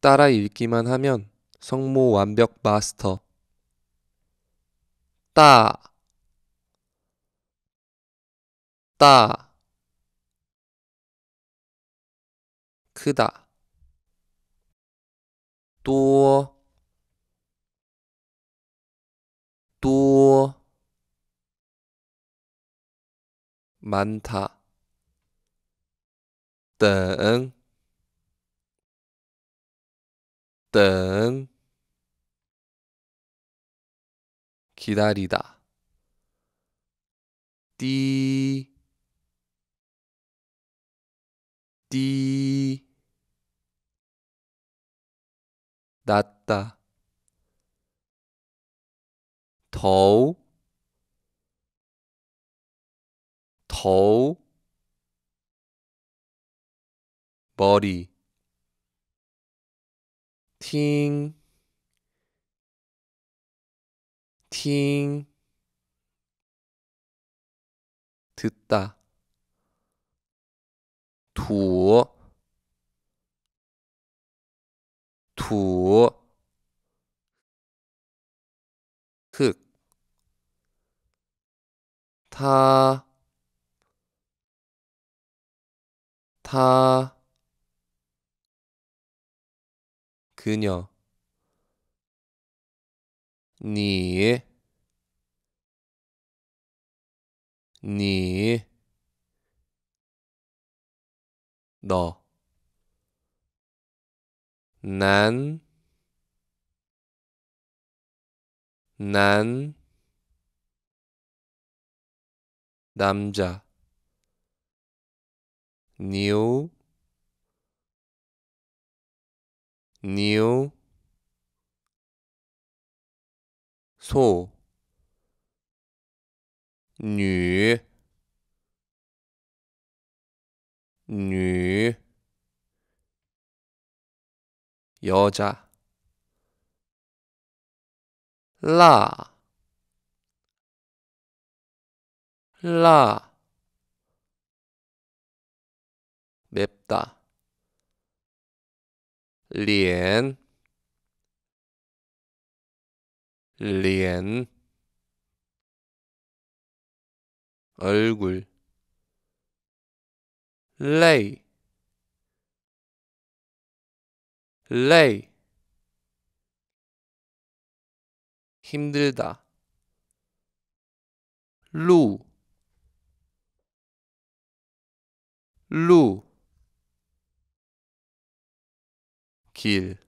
따라 읽기만 하면 성모 완벽 마스터 따, 따, 크다, 또, 또, 많다, 등, 어 기다리다 띠 띠, 났다, 더욱, 더욱, 머리, 팅, 팅, 듣다, 두, 두, 흙, 타, 타, 그녀 니, 니, 너, 난, 난, 남자, 뉴, 니우 소, 뉴, 뉴, 여자, 라, 라, 맵다. 脸脸 얼굴 lay lay 힘들다 루 루. heel